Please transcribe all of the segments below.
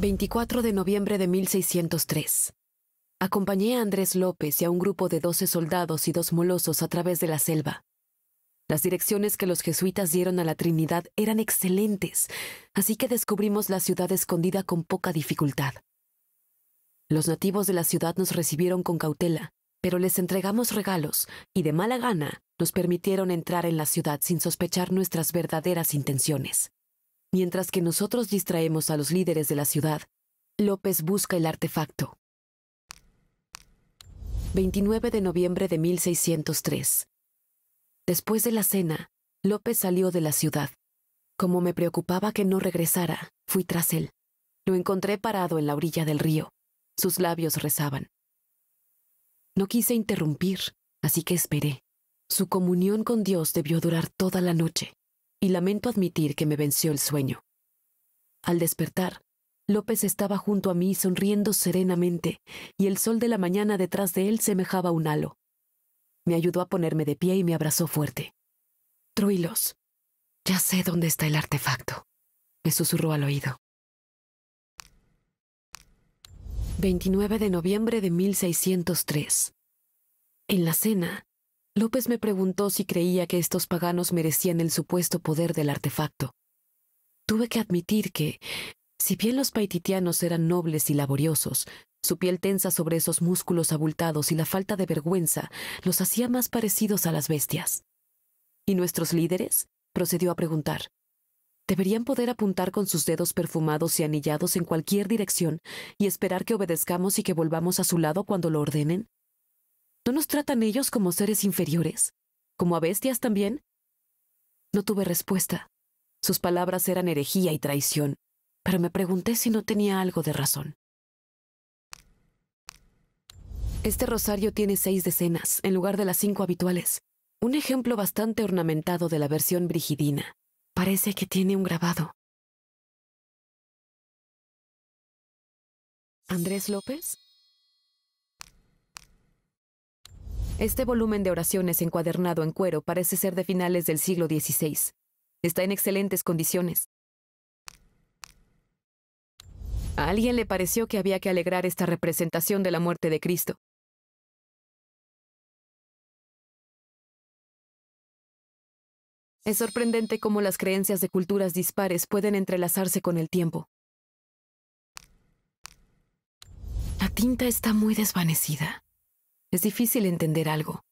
24 de noviembre de 1603. Acompañé a Andrés López y a un grupo de doce soldados y dos molosos a través de la selva. Las direcciones que los jesuitas dieron a la Trinidad eran excelentes, así que descubrimos la ciudad escondida con poca dificultad. Los nativos de la ciudad nos recibieron con cautela, pero les entregamos regalos y de mala gana nos permitieron entrar en la ciudad sin sospechar nuestras verdaderas intenciones. Mientras que nosotros distraemos a los líderes de la ciudad, López busca el artefacto. 29 de noviembre de 1603. Después de la cena, López salió de la ciudad. Como me preocupaba que no regresara, fui tras él. Lo encontré parado en la orilla del río. Sus labios rezaban. No quise interrumpir, así que esperé. Su comunión con Dios debió durar toda la noche y lamento admitir que me venció el sueño. Al despertar, López estaba junto a mí sonriendo serenamente, y el sol de la mañana detrás de él semejaba un halo. Me ayudó a ponerme de pie y me abrazó fuerte. Truilos, ya sé dónde está el artefacto, me susurró al oído. 29 de noviembre de 1603. En la cena, López me preguntó si creía que estos paganos merecían el supuesto poder del artefacto. Tuve que admitir que, si bien los paititianos eran nobles y laboriosos, su piel tensa sobre esos músculos abultados y la falta de vergüenza los hacía más parecidos a las bestias. ¿Y nuestros líderes? procedió a preguntar. Deberían poder apuntar con sus dedos perfumados y anillados en cualquier dirección y esperar que obedezcamos y que volvamos a su lado cuando lo ordenen nos tratan ellos como seres inferiores? ¿Como a bestias también? No tuve respuesta. Sus palabras eran herejía y traición, pero me pregunté si no tenía algo de razón. Este rosario tiene seis decenas, en lugar de las cinco habituales. Un ejemplo bastante ornamentado de la versión brigidina. Parece que tiene un grabado. ¿Andrés López? Este volumen de oraciones encuadernado en cuero parece ser de finales del siglo XVI. Está en excelentes condiciones. A alguien le pareció que había que alegrar esta representación de la muerte de Cristo. Es sorprendente cómo las creencias de culturas dispares pueden entrelazarse con el tiempo. La tinta está muy desvanecida. Es difícil entender algo.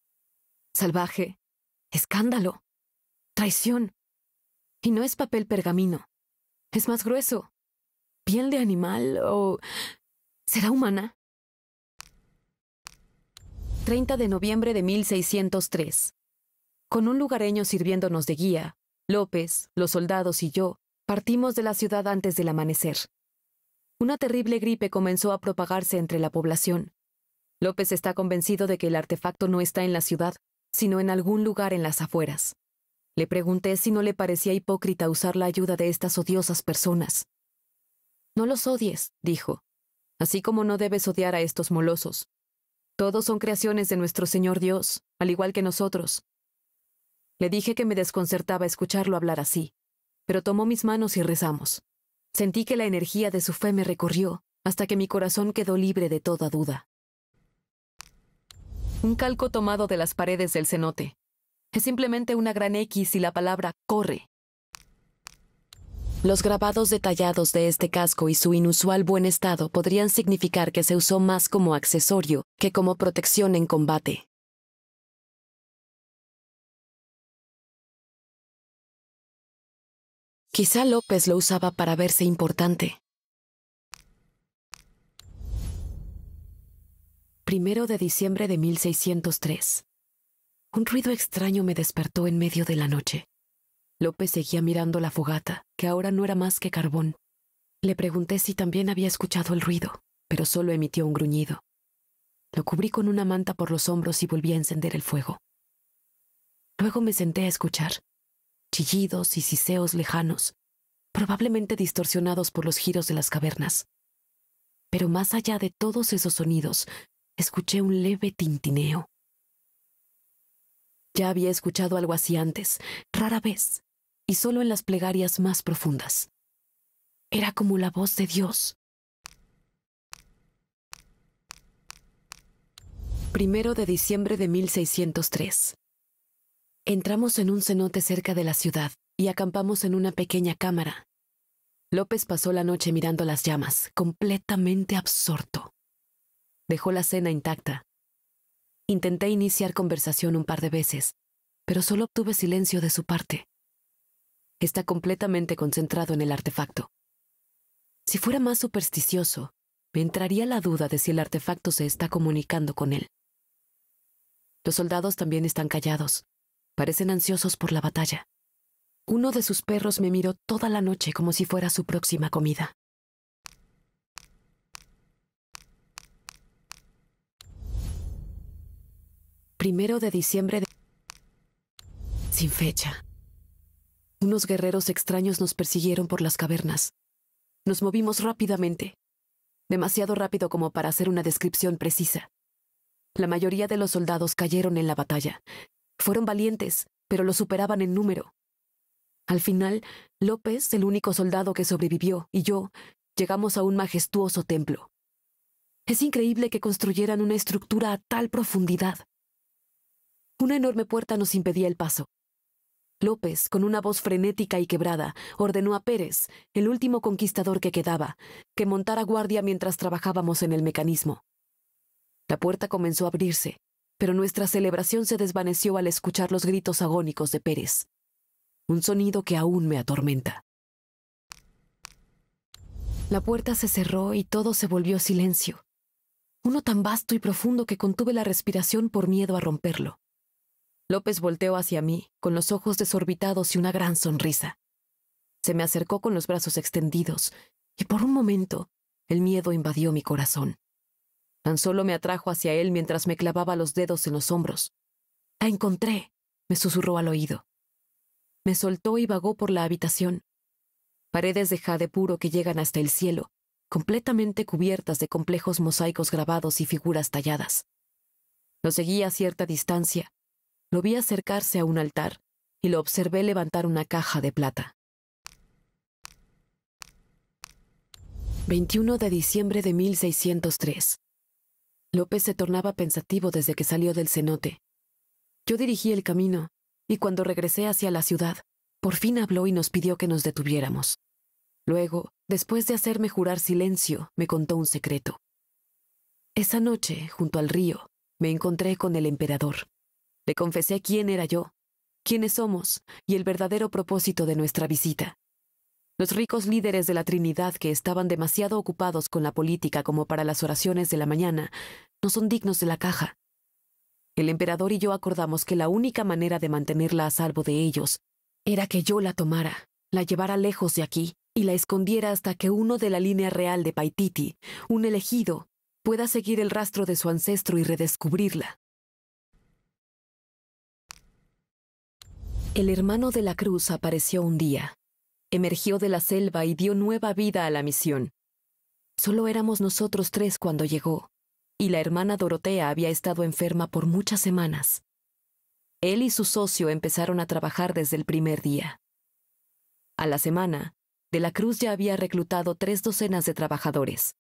Salvaje, escándalo, traición. Y no es papel pergamino. Es más grueso. Piel de animal o... ¿Será humana? 30 de noviembre de 1603. Con un lugareño sirviéndonos de guía, López, los soldados y yo partimos de la ciudad antes del amanecer. Una terrible gripe comenzó a propagarse entre la población. López está convencido de que el artefacto no está en la ciudad, sino en algún lugar en las afueras. Le pregunté si no le parecía hipócrita usar la ayuda de estas odiosas personas. No los odies, dijo, así como no debes odiar a estos molosos. Todos son creaciones de nuestro Señor Dios, al igual que nosotros. Le dije que me desconcertaba escucharlo hablar así, pero tomó mis manos y rezamos. Sentí que la energía de su fe me recorrió, hasta que mi corazón quedó libre de toda duda un calco tomado de las paredes del cenote. Es simplemente una gran X y la palabra corre. Los grabados detallados de este casco y su inusual buen estado podrían significar que se usó más como accesorio que como protección en combate. Quizá López lo usaba para verse importante. primero de diciembre de 1603. Un ruido extraño me despertó en medio de la noche. López seguía mirando la fogata, que ahora no era más que carbón. Le pregunté si también había escuchado el ruido, pero solo emitió un gruñido. Lo cubrí con una manta por los hombros y volví a encender el fuego. Luego me senté a escuchar. Chillidos y siseos lejanos, probablemente distorsionados por los giros de las cavernas. Pero más allá de todos esos sonidos, escuché un leve tintineo. Ya había escuchado algo así antes, rara vez, y solo en las plegarias más profundas. Era como la voz de Dios. Primero de diciembre de 1603. Entramos en un cenote cerca de la ciudad y acampamos en una pequeña cámara. López pasó la noche mirando las llamas, completamente absorto. Dejó la cena intacta. Intenté iniciar conversación un par de veces, pero solo obtuve silencio de su parte. Está completamente concentrado en el artefacto. Si fuera más supersticioso, me entraría la duda de si el artefacto se está comunicando con él. Los soldados también están callados. Parecen ansiosos por la batalla. Uno de sus perros me miró toda la noche como si fuera su próxima comida. primero de diciembre de... sin fecha. Unos guerreros extraños nos persiguieron por las cavernas. Nos movimos rápidamente, demasiado rápido como para hacer una descripción precisa. La mayoría de los soldados cayeron en la batalla. Fueron valientes, pero lo superaban en número. Al final, López, el único soldado que sobrevivió, y yo llegamos a un majestuoso templo. Es increíble que construyeran una estructura a tal profundidad. Una enorme puerta nos impedía el paso. López, con una voz frenética y quebrada, ordenó a Pérez, el último conquistador que quedaba, que montara guardia mientras trabajábamos en el mecanismo. La puerta comenzó a abrirse, pero nuestra celebración se desvaneció al escuchar los gritos agónicos de Pérez. Un sonido que aún me atormenta. La puerta se cerró y todo se volvió silencio. Uno tan vasto y profundo que contuve la respiración por miedo a romperlo. López volteó hacia mí, con los ojos desorbitados y una gran sonrisa. Se me acercó con los brazos extendidos, y por un momento el miedo invadió mi corazón. Tan solo me atrajo hacia él mientras me clavaba los dedos en los hombros. La encontré, me susurró al oído. Me soltó y vagó por la habitación. Paredes de jade puro que llegan hasta el cielo, completamente cubiertas de complejos mosaicos grabados y figuras talladas. Lo seguí a cierta distancia, lo vi acercarse a un altar y lo observé levantar una caja de plata. 21 de diciembre de 1603. López se tornaba pensativo desde que salió del cenote. Yo dirigí el camino, y cuando regresé hacia la ciudad, por fin habló y nos pidió que nos detuviéramos. Luego, después de hacerme jurar silencio, me contó un secreto. Esa noche, junto al río, me encontré con el emperador. Le confesé quién era yo, quiénes somos y el verdadero propósito de nuestra visita. Los ricos líderes de la Trinidad que estaban demasiado ocupados con la política como para las oraciones de la mañana no son dignos de la caja. El emperador y yo acordamos que la única manera de mantenerla a salvo de ellos era que yo la tomara, la llevara lejos de aquí y la escondiera hasta que uno de la línea real de Paititi, un elegido, pueda seguir el rastro de su ancestro y redescubrirla. El hermano de la cruz apareció un día, emergió de la selva y dio nueva vida a la misión. Solo éramos nosotros tres cuando llegó, y la hermana Dorotea había estado enferma por muchas semanas. Él y su socio empezaron a trabajar desde el primer día. A la semana, De la Cruz ya había reclutado tres docenas de trabajadores.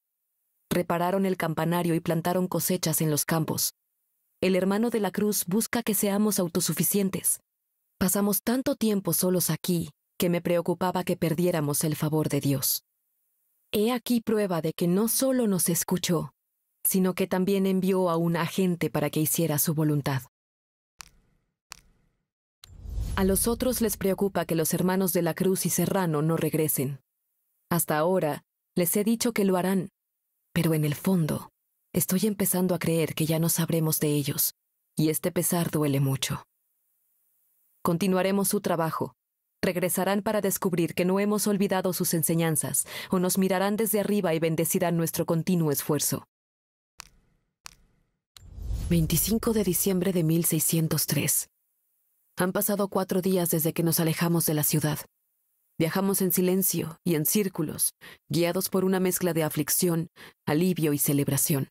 Repararon el campanario y plantaron cosechas en los campos. El hermano de la Cruz busca que seamos autosuficientes. Pasamos tanto tiempo solos aquí que me preocupaba que perdiéramos el favor de Dios. He aquí prueba de que no solo nos escuchó, sino que también envió a un agente para que hiciera su voluntad. A los otros les preocupa que los hermanos de la Cruz y Serrano no regresen. Hasta ahora, les he dicho que lo harán, pero en el fondo, estoy empezando a creer que ya no sabremos de ellos, y este pesar duele mucho. Continuaremos su trabajo. Regresarán para descubrir que no hemos olvidado sus enseñanzas, o nos mirarán desde arriba y bendecirán nuestro continuo esfuerzo. 25 de diciembre de 1603. Han pasado cuatro días desde que nos alejamos de la ciudad. Viajamos en silencio y en círculos, guiados por una mezcla de aflicción, alivio y celebración.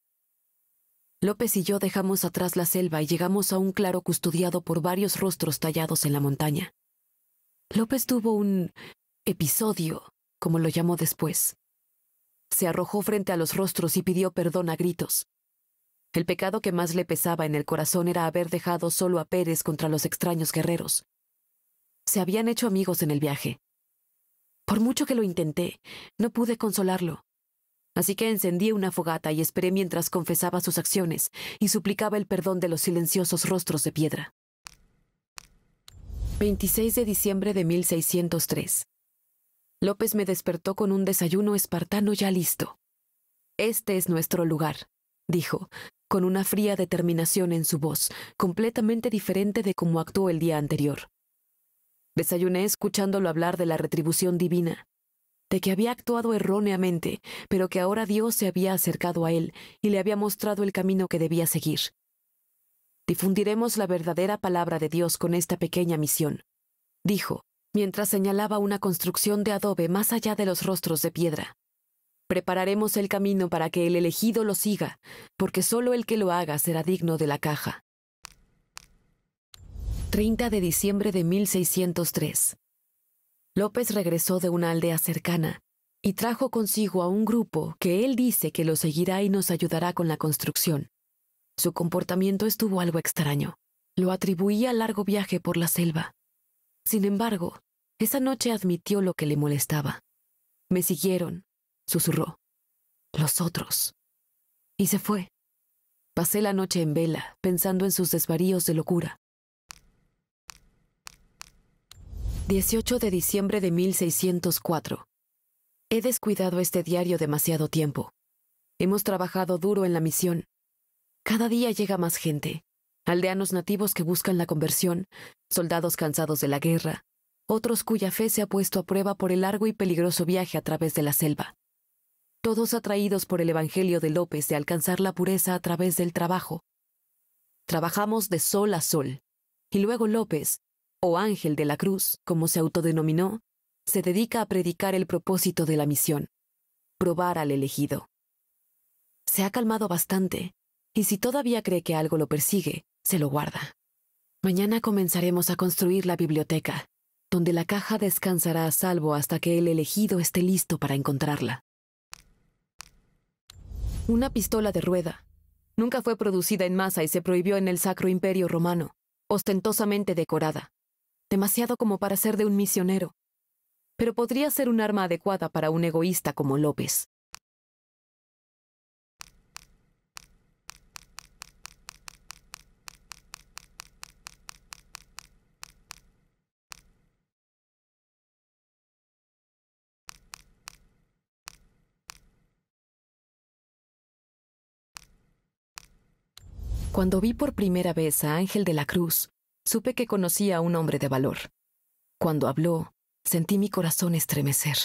López y yo dejamos atrás la selva y llegamos a un claro custodiado por varios rostros tallados en la montaña. López tuvo un episodio, como lo llamó después. Se arrojó frente a los rostros y pidió perdón a gritos. El pecado que más le pesaba en el corazón era haber dejado solo a Pérez contra los extraños guerreros. Se habían hecho amigos en el viaje. Por mucho que lo intenté, no pude consolarlo. Así que encendí una fogata y esperé mientras confesaba sus acciones y suplicaba el perdón de los silenciosos rostros de piedra. 26 de diciembre de 1603. López me despertó con un desayuno espartano ya listo. Este es nuestro lugar, dijo, con una fría determinación en su voz, completamente diferente de cómo actuó el día anterior. Desayuné escuchándolo hablar de la retribución divina, de que había actuado erróneamente, pero que ahora Dios se había acercado a él y le había mostrado el camino que debía seguir. Difundiremos la verdadera palabra de Dios con esta pequeña misión, dijo, mientras señalaba una construcción de adobe más allá de los rostros de piedra. Prepararemos el camino para que el elegido lo siga, porque solo el que lo haga será digno de la caja. 30 de diciembre de 1603. López regresó de una aldea cercana y trajo consigo a un grupo que él dice que lo seguirá y nos ayudará con la construcción. Su comportamiento estuvo algo extraño. Lo atribuía a largo viaje por la selva. Sin embargo, esa noche admitió lo que le molestaba. Me siguieron, susurró. Los otros. Y se fue. Pasé la noche en vela, pensando en sus desvaríos de locura. 18 de diciembre de 1604. He descuidado este diario demasiado tiempo. Hemos trabajado duro en la misión. Cada día llega más gente, aldeanos nativos que buscan la conversión, soldados cansados de la guerra, otros cuya fe se ha puesto a prueba por el largo y peligroso viaje a través de la selva. Todos atraídos por el Evangelio de López de alcanzar la pureza a través del trabajo. Trabajamos de sol a sol, y luego López, o Ángel de la Cruz, como se autodenominó, se dedica a predicar el propósito de la misión, probar al elegido. Se ha calmado bastante, y si todavía cree que algo lo persigue, se lo guarda. Mañana comenzaremos a construir la biblioteca, donde la caja descansará a salvo hasta que el elegido esté listo para encontrarla. Una pistola de rueda. Nunca fue producida en masa y se prohibió en el Sacro Imperio Romano, ostentosamente decorada, demasiado como para ser de un misionero, pero podría ser un arma adecuada para un egoísta como López. Cuando vi por primera vez a Ángel de la Cruz, supe que conocía a un hombre de valor. Cuando habló, sentí mi corazón estremecer.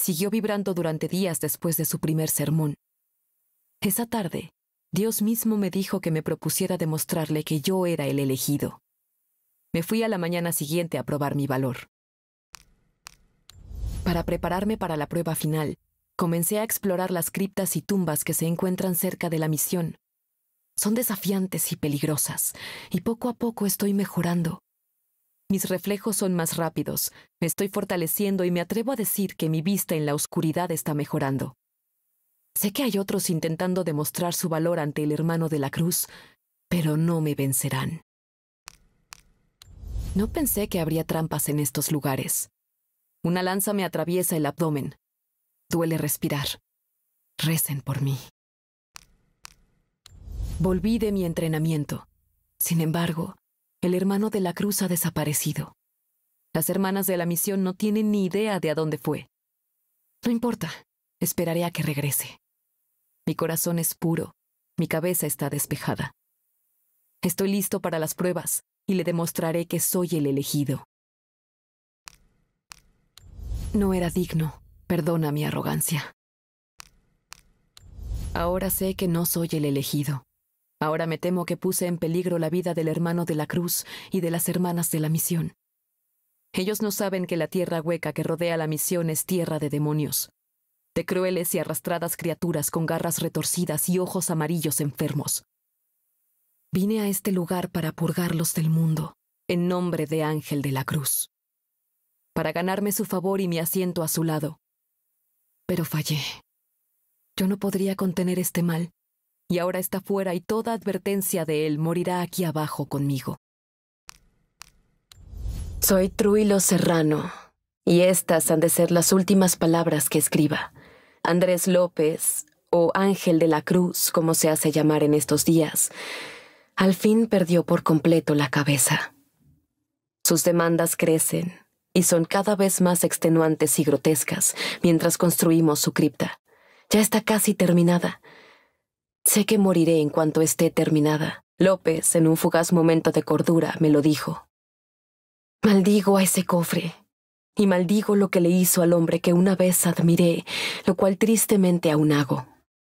Siguió vibrando durante días después de su primer sermón. Esa tarde, Dios mismo me dijo que me propusiera demostrarle que yo era el elegido. Me fui a la mañana siguiente a probar mi valor. Para prepararme para la prueba final, comencé a explorar las criptas y tumbas que se encuentran cerca de la misión. Son desafiantes y peligrosas, y poco a poco estoy mejorando. Mis reflejos son más rápidos, me estoy fortaleciendo y me atrevo a decir que mi vista en la oscuridad está mejorando. Sé que hay otros intentando demostrar su valor ante el hermano de la cruz, pero no me vencerán. No pensé que habría trampas en estos lugares. Una lanza me atraviesa el abdomen. Duele respirar. Recen por mí. Volví de mi entrenamiento. Sin embargo, el hermano de la cruz ha desaparecido. Las hermanas de la misión no tienen ni idea de a dónde fue. No importa, esperaré a que regrese. Mi corazón es puro, mi cabeza está despejada. Estoy listo para las pruebas y le demostraré que soy el elegido. No era digno, perdona mi arrogancia. Ahora sé que no soy el elegido. Ahora me temo que puse en peligro la vida del hermano de la cruz y de las hermanas de la misión. Ellos no saben que la tierra hueca que rodea la misión es tierra de demonios, de crueles y arrastradas criaturas con garras retorcidas y ojos amarillos enfermos. Vine a este lugar para purgarlos del mundo, en nombre de Ángel de la Cruz, para ganarme su favor y mi asiento a su lado. Pero fallé. Yo no podría contener este mal, y ahora está fuera y toda advertencia de él morirá aquí abajo conmigo. Soy Truilo Serrano, y estas han de ser las últimas palabras que escriba. Andrés López, o Ángel de la Cruz, como se hace llamar en estos días, al fin perdió por completo la cabeza. Sus demandas crecen y son cada vez más extenuantes y grotescas mientras construimos su cripta. Ya está casi terminada. Sé que moriré en cuanto esté terminada. López, en un fugaz momento de cordura, me lo dijo. Maldigo a ese cofre, y maldigo lo que le hizo al hombre que una vez admiré, lo cual tristemente aún hago.